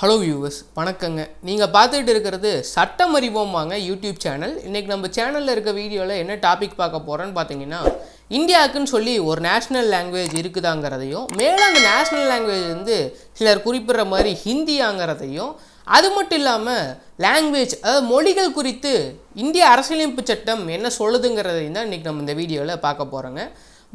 hello viewers வணக்கங்க நீங்கள் பார்த்துட்டு இருக்கிறது சட்டம் வாங்க யூடியூப் சேனல் இன்றைக்கி நம்ம சேனலில் இருக்க வீடியோவில் என்ன டாபிக் பார்க்க போகிறோன்னு பார்த்தீங்கன்னா இந்தியாவுக்குன்னு சொல்லி ஒரு நேஷ்னல் லாங்குவேஜ் இருக்குதாங்கிறதையும் மேலே அந்த நேஷ்னல் லாங்குவேஜ் வந்து சிலர் குறிப்பிட்ற மாதிரி ஹிந்தியாங்கிறதையும் அது மட்டும் இல்லாமல் லாங்குவேஜ் அதாவது மொழிகள் குறித்து இந்திய அரசியலமைப்பு சட்டம் என்ன சொல்லுதுங்கிறதையும் தான் இன்றைக்கி நம்ம இந்த வீடியோவில் பார்க்க போகிறோங்க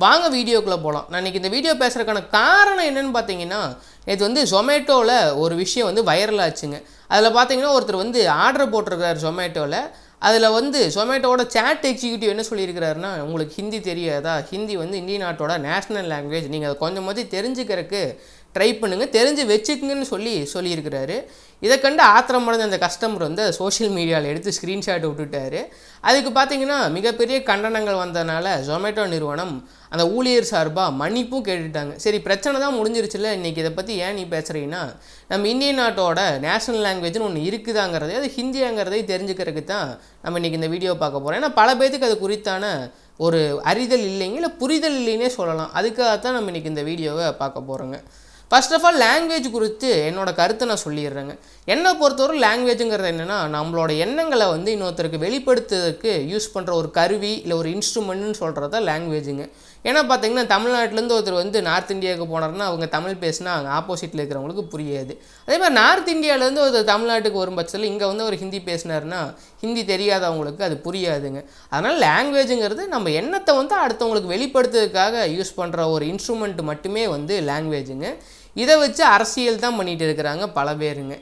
வாங்க வீடியோக்குள்ளே போகலாம் நான் இன்றைக்கி இந்த வீடியோ பேசுகிறதுக்கான காரணம் என்னென்னு பார்த்தீங்கன்னா நேற்று வந்து ஜொமேட்டோவில் ஒரு விஷயம் வந்து வைரல் ஆச்சுங்க அதில் பார்த்தீங்கன்னா ஒருத்தர் வந்து ஆர்டர் போட்டிருக்கிறார் ஜொமேட்டோவில் அதில் வந்து ஜொமேட்டோட சேட் எக்ஸிக்யூட்டிவ் என்ன சொல்லியிருக்கிறாருன்னா உங்களுக்கு ஹிந்தி தெரியாதா ஹிந்தி வந்து இந்திய நாட்டோட நேஷ்னல் லாங்குவேஜ் நீங்கள் அதை கொஞ்சம் மாதிரி தெரிஞ்சுக்கிறதுக்கு ட்ரை பண்ணுங்கள் தெரிஞ்சு வச்சுக்குங்கன்னு சொல்லி சொல்லியிருக்கிறாரு இதை கண்டு ஆத்திரம் அடைஞ்ச அந்த கஸ்டமர் வந்து சோஷியல் மீடியாவில் எடுத்து ஸ்க்ரீன்ஷாட் விட்டுட்டாரு அதுக்கு பார்த்தீங்கன்னா மிகப்பெரிய கண்டனங்கள் வந்ததுனால ஜொமேட்டோ நிறுவனம் அந்த ஊழியர் சார்பாக மன்னிப்பும் கேட்டுட்டாங்க சரி பிரச்சனை தான் முடிஞ்சிருச்சுல இன்றைக்கி இதை பற்றி ஏன் நீ பேசுகிறீங்கன்னா நம்ம இந்திய நாட்டோட நேஷனல் லாங்குவேஜ்னு ஒன்று இருக்குதாங்கிறதே அது ஹிந்தியாங்கிறதே தெரிஞ்சுக்கிறதுக்கு தான் நம்ம இன்றைக்கி இந்த வீடியோ பார்க்க போகிறோம் ஏன்னா பல பேத்துக்கு அது குறித்தான ஒரு அறிதல் இல்லைங்க இல்லை புரிதல் இல்லைன்னே சொல்லலாம் அதுக்காக தான் நம்ம இன்றைக்கி இந்த வீடியோவை பார்க்க போகிறோங்க ஃபஸ்ட் ஆஃப் ஆல் லாங்குவேஜ் குறித்து என்னோடய கருத்தை நான் சொல்லிடுறேங்க என்னை பொறுத்தவரை லாங்குவேஜுங்கிறது என்னென்னா நம்மளோட எண்ணங்களை வந்து இன்னொருத்தருக்கு வெளிப்படுத்துறதுக்கு யூஸ் பண்ணுற ஒரு கருவி இல்லை ஒரு இன்ஸ்ட்ருமெண்ட்னு சொல்கிறது தான் லாங்குவேஜுங்க ஏன்னா பார்த்தீங்கன்னா தமிழ்நாட்டிலேருந்து ஒருத்தர் வந்து நார்த் இந்தியாவுக்கு போனார்னா அவங்க தமிழ் பேசினா அவங்க ஆப்போசிட்டில் இருக்கிறவங்களுக்கு புரியாது அதே மாதிரி நார்த் இந்தியாவிலேருந்து ஒருத்தர் தமிழ்நாட்டுக்கு வரும் பட்சத்தில் இங்கே வந்து ஒரு ஹிந்தி பேசினார்னா ஹிந்தி தெரியாதவங்களுக்கு அது புரியாதுங்க அதனால் லாங்குவேஜுங்கிறது நம்ம எண்ணத்தை வந்து அடுத்தவங்களுக்கு வெளிப்படுத்துறதுக்காக யூஸ் பண்ணுற ஒரு இன்ஸ்ட்ருமெண்ட் மட்டுமே வந்து லாங்குவேஜுங்க இதை வச்சு அரசியல் தான் பண்ணிகிட்டு இருக்கிறாங்க பல பேருங்க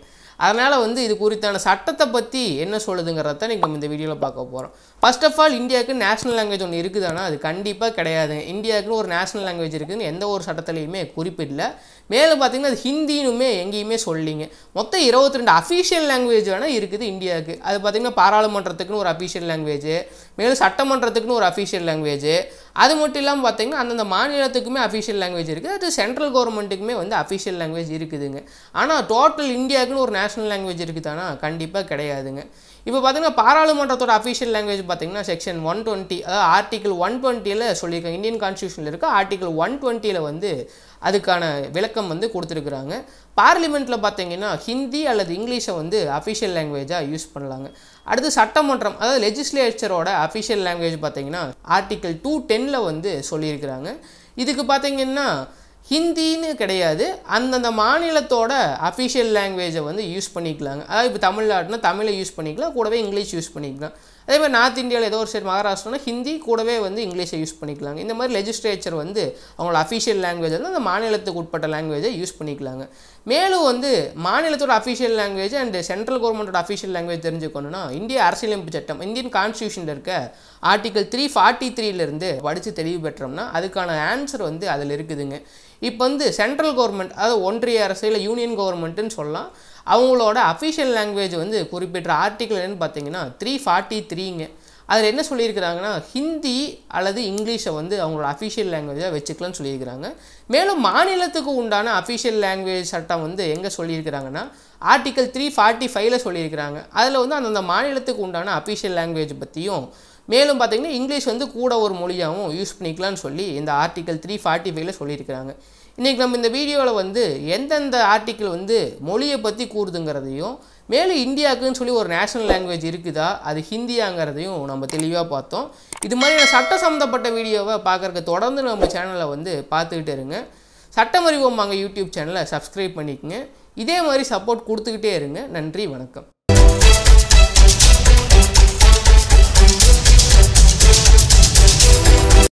அதனால் வந்து இது குறித்தான சட்டத்தை பற்றி என்ன சொல்லுதுங்கிறத தான் நம்ம இந்த வீடியோவில் பார்க்க போகிறோம் ஃபஸ்ட் ஆஃப் ஆல் இந்தியாவுக்கு நேஷனல் லாங்குவேஜ் ஒன்று இருக்குதானா அது கண்டிப்பாக கிடையாது இந்தியாவுக்குன்னு ஒரு நேஷனல் லாங்குவேஜ் இருக்குதுன்னு எந்த ஒரு சட்டத்துலையுமே குறிப்பிடல மேலும் பார்த்திங்கன்னா அது ஹிந்தினுமே எங்கேயுமே சொல்லிங்க மொத்தம் இருபத்தி ரெண்டு அஃபிஷியல் லாங்குவேஜ் வேணால் இருக்குது இந்தியாவுக்கு அது பார்த்திங்கன்னா பாராளுமன்றத்துக்குன்னு ஒரு அஃபீஷியல் லாங்குவேஜ் மேலும் சட்டமன்றத்துக்குன்னு ஒரு அஃபிஷியல் லாங்குவேஜ் அது மட்டும் இல்லாமல் பார்த்தீங்கன்னா அந்தந்த மாநிலத்துக்குமே அஃபிஷியல் லாங்குவேஜ் இருக்குது அது சென்ட்ரல் கவர்மெண்ட்டுக்குமே வந்து அஃபிஷியல் லாங்குவேஜ் இருக்குதுங்க ஆனால் டோட்டல் இந்தியாவுக்குன்னு ஒரு நேஷனல் லாங்குவேஜ் இருக்குது இருக்குதானா கண்டிப்பாக கிடையாதுங்க இப்போ பார்த்தீங்கன்னா பாராளுமன்றத்தோட அஃபிஷியல் லாங்குவேஜ் பார்த்தீங்கன்னா செக்ஷன் ஒன் டுவெண்ட்டி அதாவது ஆர்டிகல் ஒன் டுவெண்ட்டியில் சொல்லியிருக்காங்க இந்தியன் கான்ஸ்டியூஷனில் இருக்க ஆர்டிகல் ஒன் டுவெண்ட்டியில் வந்து அதுக்கான விளக்கம் வந்து கொடுத்துருக்குறாங்க பார்லிமெண்ட்டில் பார்த்தீங்கன்னா ஹிந்தி அல்லது இங்கிலீஷை வந்து அஃபிஷியல் லாங்குவேஜாக யூஸ் பண்ணலாங்க அடுத்து சட்டமன்றம் அதாவது லெஜிஸ்லேச்சரோட அஃபிஷியல் லாங்குவேஜ் பார்த்தீங்கன்னா ஆர்டிகல் டூ டென்னில் வந்து சொல்லியிருக்கிறாங்க இதுக்கு பார்த்தீங்கன்னா ஹிந்தின்னு கிடையாது அந்தந்த மாநிலத்தோட அஃபிஷியல் லாங்குவேஜை வந்து யூஸ் பண்ணிக்கலாங்க அதாவது இப்போ தமிழ்நாட்டுனா தமிழை யூஸ் பண்ணிக்கலாம் கூடவே இங்கிலீஷ் யூஸ் பண்ணிக்கலாம் அதே மாதிரி நார்த் இந்தியாவில் ஏதோ ஒரு சைடு மகாராஷ்டிரானா ஹிந்தி கூடவே வந்து இங்கிலீஷை யூஸ் பண்ணிக்கலாங்க இந்த மாதிரி லெஜிஸ்ட்ரேச்சர் வந்து அவங்களோட அஃபிஷியல் லாங்குவேஜ் வந்து அந்த மாநிலத்துக்கு உட்பட்ட லாங்குவேஜை யூஸ் பண்ணிக்கலாங்க மேலும் வந்து மாநிலத்தோட அஃபிஷியல் லாங்குவேஜ் அண்ட் சென்ட்ரல் கவர்மெண்ட்டோட அஃபிஷியல் லாங்குவேஜ் தெரிஞ்சுக்கணும்னா இந்திய அரசியலமைப்பு சட்டம் இந்தியன் கான்ஸ்டியூஷனில் இருக்க ஆர்டிகல் த்ரீ ஃபார்ட்டி த்ரீலேருந்து படித்து தெளிவு பெற்றோம்னா அதுக்கான ஆன்சர் வந்து அதில் இருக்குதுங்க இப்போ வந்து சென்ட்ரல் கவர்மெண்ட் அதாவது ஒன்றிய அரசு இல்லை யூனியன் கவர்மெண்ட்டுன்னு சொல்லலாம் அவங்களோட அஃபிஷியல் லாங்குவேஜ் வந்து குறிப்பிட்ட ஆர்டிக்கல் என்னன்னு பார்த்தீங்கன்னா த்ரீ ஃபார்ட்டி த்ரீங்க அதில் என்ன சொல்லியிருக்கிறாங்கன்னா ஹிந்தி அல்லது இங்கிலீஷை வந்து அவங்களோட அஃபிஷியல் லாங்குவேஜாக வச்சுக்கலன்னு சொல்லியிருக்கிறாங்க மேலும் மாநிலத்துக்கு உண்டான அஃபிஷியல் லாங்குவேஜ் சட்டம் வந்து எங்கே சொல்லியிருக்கிறாங்கன்னா ஆர்டிக்கல் த்ரீ ஃபார்ட்டி ஃபைவ்ல சொல்லியிருக்கிறாங்க அதில் வந்து அந்தந்த மாநிலத்துக்கு உண்டான அஃபிஷியல் லாங்குவேஜ் பற்றியும் மேலும் பார்த்தீங்கன்னா இங்கிலீஷ் வந்து கூட ஒரு மொழியாகவும் யூஸ் பண்ணிக்கலாம்னு சொல்லி இந்த ஆர்டிக்கல் த்ரீ ஃபார்ட்டி ஃபைவ்ல சொல்லியிருக்கிறாங்க இன்றைக்கி நம்ம இந்த வீடியோவில் வந்து எந்தெந்த ஆர்டிக்கிள் வந்து மொழியை பற்றி கூறுதுங்கிறதையும் மேலும் இந்தியாவுக்குன்னு சொல்லி ஒரு நேஷனல் லாங்குவேஜ் இருக்குதா அது ஹிந்தியாங்கிறதையும் நம்ம தெளிவாக பார்த்தோம் இது மாதிரி சட்ட சம்மந்தப்பட்ட வீடியோவை பார்க்குறக்கு தொடர்ந்து நம்ம சேனலை வந்து பார்த்துக்கிட்டே இருங்க சட்டம் அறிவோம் யூடியூப் சேனலை சப்ஸ்கிரைப் பண்ணிக்கோங்க இதே மாதிரி சப்போர்ட் கொடுத்துக்கிட்டே இருங்க நன்றி வணக்கம்